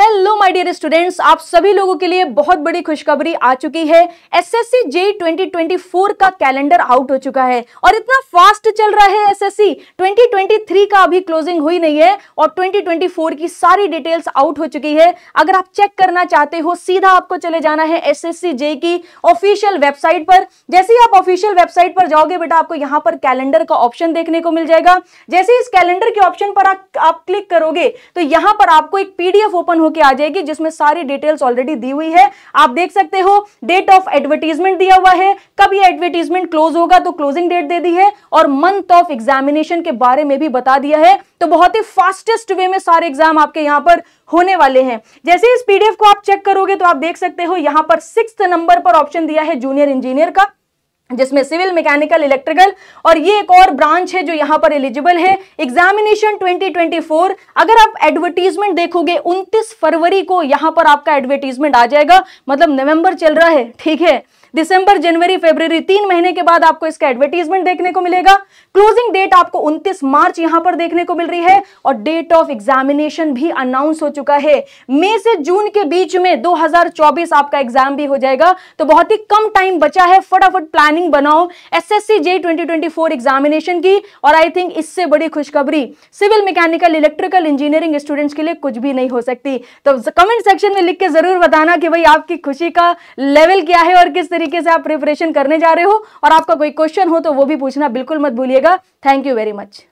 hello my dear students आप सभी लोगों के लिए बहुत बड़ी खुशखबरी आ चुकी है एसएससी जेई 2024 का कैलेंडर आउट हो चुका है और इतना फास्ट चल रहा है एसएससी 2023 का अभी क्लोजिंग हुई नहीं है और 2024 की सारी डिटेल्स आउट हो चुकी है अगर आप चेक करना चाहते हो सीधा आपको चले जाना है एस एस की ऑफिशियल वेबसाइट पर जैसे ही आप ऑफिशियल वेबसाइट पर जाओगे बेटा आपको यहाँ पर कैलेंडर का ऑप्शन देखने को मिल जाएगा जैसे इस कैलेंडर के ऑप्शन पर आप, क्लिक करोगे तो यहाँ पर आपको एक पीडीएफ ओपन होकर आ जाएगी जिसमें सारी डिटेल्स ऑलरेडी दी हुई है आप देख सकते हो डेट ऑफ एडवर्टीजमेंट दिया हुआ है कब ये एडवर्टीजमेंट क्लोज होगा तो क्लोजिंग डेट दे दी है और मंथ ऑफ एग्जामिनेशन के बारे में भी बता दिया है तो बहुत ही फास्टेस्ट वे में सारे एग्जाम आपके यहाँ पर होने वाले हैं जैसे इस पीडीएफ को आप चेक करोगे तो आप देख सकते हो यहाँ पर सिक्स नंबर पर ऑप्शन दिया है जूनियर इंजीनियर का जिसमें सिविल मैकेनिकल इलेक्ट्रिकल और ये एक और ब्रांच है जो यहाँ पर एलिजिबल है एग्जामिनेशन 2024 अगर आप एडवर्टीजमेंट देखोगे 29 फरवरी को यहाँ पर आपका एडवर्टीजमेंट आ जाएगा मतलब नवंबर चल रहा है ठीक है दिसंबर जनवरी फेबर तीन महीने के बाद आपको इसका एडवर्टीजमेंट देखने को मिलेगा क्लोजिंग डेट आपको 29 मार्च यहां पर देखने को मिल रही है और डेट ऑफ एग्जामिनेशन भी अनाउंस हो चुका है मई से जून के बीच में 2024 आपका एग्जाम भी हो जाएगा तो बहुत ही कम टाइम बचा है फटाफट प्लान प्लानिंग बनाओ एसएससी जे 2024 एग्जामिनेशन की और आई थिंक इससे बड़ी खुशखबरी civil mechanical electrical engineering students के लिए कुछ भी नहीं हो सकती तो कमेंट सेक्शन में लिख के जरूर बताना कि भाई आपकी खुशी का लेवल क्या है और किस तरीके से आप प्रिपरेशन करने जा रहे हो और आपका कोई क्वेश्चन हो तो वो भी पूछना बिल्कुल मत भूलिएगा थैंक यू वेरी मच